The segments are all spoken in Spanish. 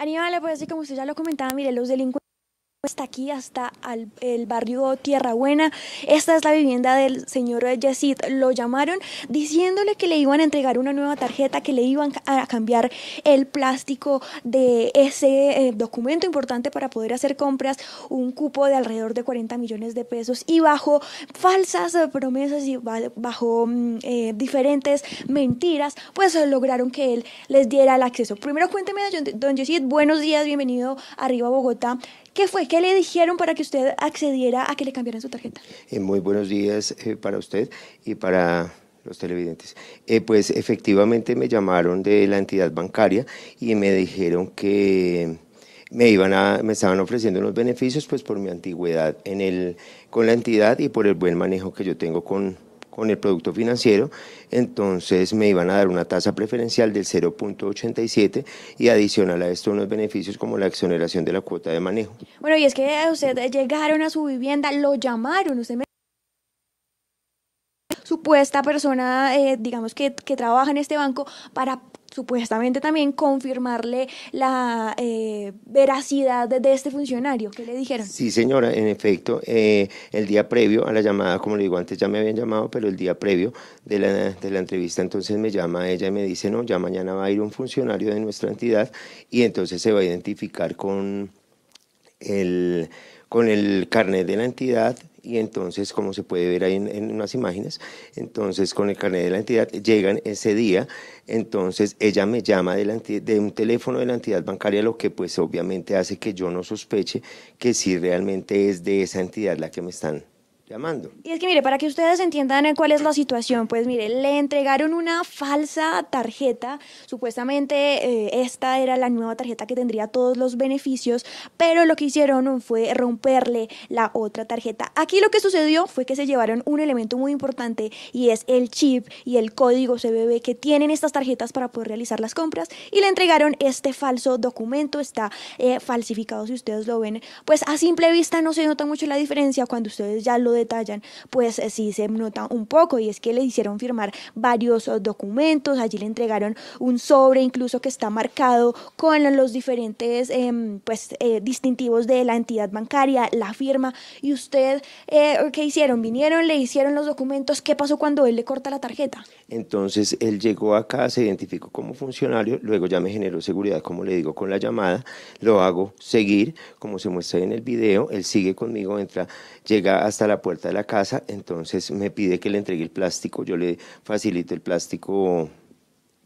Aníbal, pues así como usted ya lo comentaba, mire, los delincuentes hasta aquí, hasta el barrio Tierra Buena. Esta es la vivienda del señor Yesid. Lo llamaron diciéndole que le iban a entregar una nueva tarjeta, que le iban a cambiar el plástico de ese eh, documento importante para poder hacer compras, un cupo de alrededor de 40 millones de pesos y bajo falsas eh, promesas y bajo mm, eh, diferentes mentiras, pues lograron que él les diera el acceso. Primero cuénteme, don Yesid, buenos días, bienvenido arriba a Bogotá. ¿Qué fue? ¿Qué le dijeron para que usted accediera a que le cambiaran su tarjeta? Eh, muy buenos días eh, para usted y para los televidentes. Eh, pues efectivamente me llamaron de la entidad bancaria y me dijeron que me iban a, me estaban ofreciendo unos beneficios pues por mi antigüedad en el, con la entidad y por el buen manejo que yo tengo con, con el producto financiero, entonces me iban a dar una tasa preferencial del 0.87 y adicional a esto unos beneficios como la exoneración de la cuota de manejo. Bueno, y es que usted llegaron a su vivienda, lo llamaron, usted me supuesta persona, eh, digamos, que, que, trabaja en este banco para supuestamente también confirmarle la eh, veracidad de, este funcionario. ¿Qué le dijeron? Sí, señora, en efecto, eh, el día previo a la llamada, como le digo antes, ya me habían llamado, pero el día previo de la, de la entrevista, entonces me llama ella y me dice, no, ya mañana va a ir un funcionario de nuestra entidad y entonces se va a identificar con el, con el carnet de la entidad y entonces, como se puede ver ahí en, unas imágenes, entonces con el carnet de la entidad llegan ese día, entonces ella me llama de, de un teléfono de la entidad bancaria, lo que pues obviamente hace que yo no sospeche que si realmente es de esa entidad la que me están y es que mire, para que ustedes entiendan cuál es la situación, pues mire, le entregaron una falsa tarjeta, supuestamente eh, esta era la nueva tarjeta que tendría todos los beneficios, pero lo que hicieron fue romperle la otra tarjeta. Aquí lo que sucedió fue que se llevaron un elemento muy importante y es el chip y el código CBB que tienen estas tarjetas para poder realizar las compras y le entregaron este falso documento, está eh, falsificado si ustedes lo ven, pues a simple vista no se nota mucho la diferencia cuando ustedes ya lo detallan, pues eh, sí se nota un poco y es que le hicieron firmar varios eh, documentos, allí le entregaron un sobre incluso que está marcado con los diferentes em, pues, eh, distintivos de la entidad bancaria, la firma y usted, eh, ¿qué hicieron? Vinieron, le hicieron los documentos, ¿qué pasó cuando él le corta la tarjeta? Entonces él llegó acá, se identificó como funcionario, luego ya me generó seguridad, como le digo, con la llamada, lo hago seguir, como se muestra en el video, él sigue conmigo, entra, llega hasta la puerta puerta de la casa, entonces me pide que le entregue el plástico, yo le facilito el plástico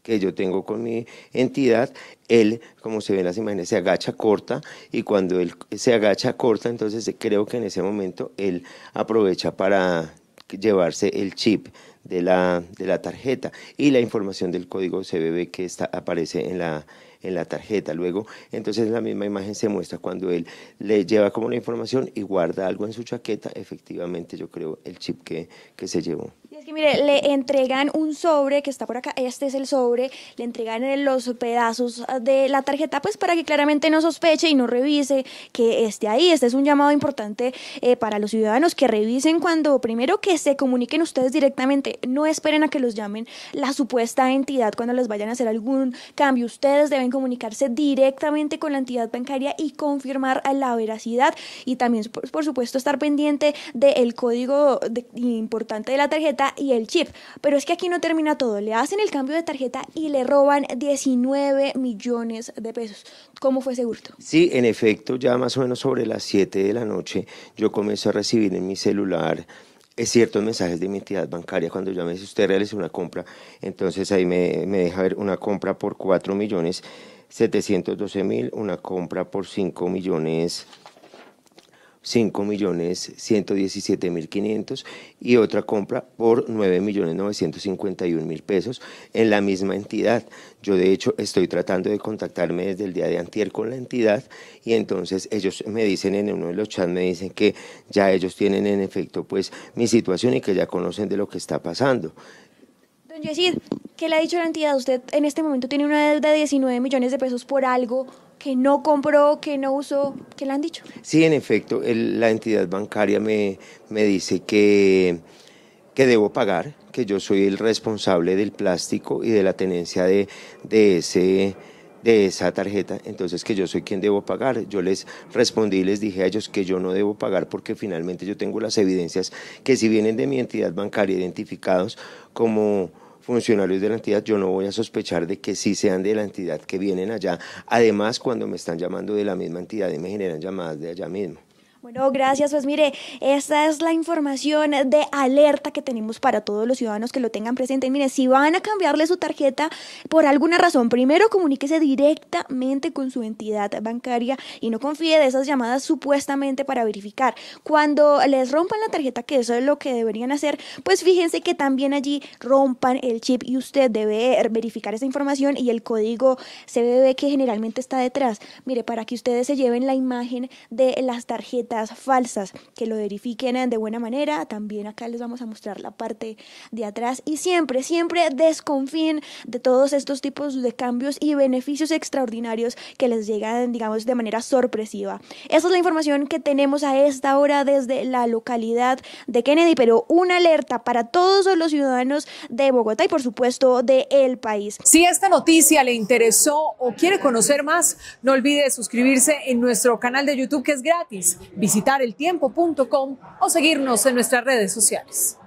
que yo tengo con mi entidad, él, como se ve en las imágenes, se agacha corta y cuando él se agacha corta, entonces creo que en ese momento él aprovecha para llevarse el chip de la, de la tarjeta y la información del código CBB que está, aparece en la, en la tarjeta. Luego, entonces la misma imagen se muestra cuando él le lleva como la información y guarda algo en su chaqueta, efectivamente yo creo el chip que, que se llevó. Y es que mire, le entregan un sobre que está por acá, este es el sobre, le entregan los pedazos ah, de la tarjeta pues para que claramente no sospeche y no revise que esté ahí. Este es un llamado importante eh, para los ciudadanos que revisen cuando primero que se comuniquen ustedes directamente no esperen a que los llamen la supuesta entidad cuando les vayan a hacer algún cambio. Ustedes deben comunicarse directamente con la entidad bancaria y confirmar la veracidad y también, por supuesto, estar pendiente del código importante de la tarjeta y el chip. Pero es que aquí no termina todo. Le hacen el cambio de tarjeta y le roban 19 millones de pesos. ¿Cómo fue ese hurto? Sí, en efecto, ya más o menos sobre las 7 de la noche yo comencé a recibir en mi celular es ciertos mensajes de mi entidad bancaria cuando yo me dice usted realiza una compra, entonces ahí me, me deja ver una compra por 4.712.000, millones 712 mil, una compra por 5 millones millones 5.117.500 y otra compra por 9.951.000 pesos en la misma entidad. Yo de hecho estoy tratando de contactarme desde el día de antier con la entidad y entonces ellos me dicen en uno de los chats, me dicen que ya ellos tienen en efecto pues mi situación y que ya conocen de lo que está pasando. Don Yesid, ¿qué le ha dicho la entidad? Usted en este momento tiene una deuda de 19 millones de pesos por algo que no compró, que no usó, ¿qué le han dicho. Sí, en efecto, la entidad bancaria me, me dice que, que debo pagar, que yo soy el responsable del plástico y de la tenencia de, de ese de esa tarjeta, entonces que yo soy quien debo pagar. Yo les respondí y les dije a ellos que yo no debo pagar porque finalmente yo tengo las evidencias que si vienen de mi entidad bancaria identificados como funcionarios de la entidad, yo no voy a sospechar de que sí sean de la entidad que vienen allá. Además, cuando me están llamando de la misma entidad y me generan llamadas de allá mismo. Bueno, gracias. Pues mire, esta es la información de alerta que tenemos para todos los ciudadanos que lo tengan presente. Mire, si van a cambiarle su tarjeta por alguna razón, primero comuníquese directamente con su entidad bancaria y no confíe de esas llamadas supuestamente para verificar. Cuando les rompan la tarjeta, que eso es lo que deberían hacer, pues fíjense que también allí rompan el chip y usted debe verificar esa información y el código CBB que generalmente está detrás. Mire, para que ustedes se lleven la imagen de las tarjetas falsas que lo verifiquen de buena manera. También acá les vamos a mostrar la parte de atrás y siempre, siempre desconfíen de todos estos tipos de cambios y beneficios extraordinarios que les llegan, digamos, de manera sorpresiva. Esa es la información que tenemos a esta hora desde la localidad de Kennedy, pero una alerta para todos los ciudadanos de Bogotá y por supuesto de el país. Si esta noticia le interesó o quiere conocer más, no olvide suscribirse en nuestro canal de YouTube que es gratis visitar eltiempo.com o seguirnos en nuestras redes sociales.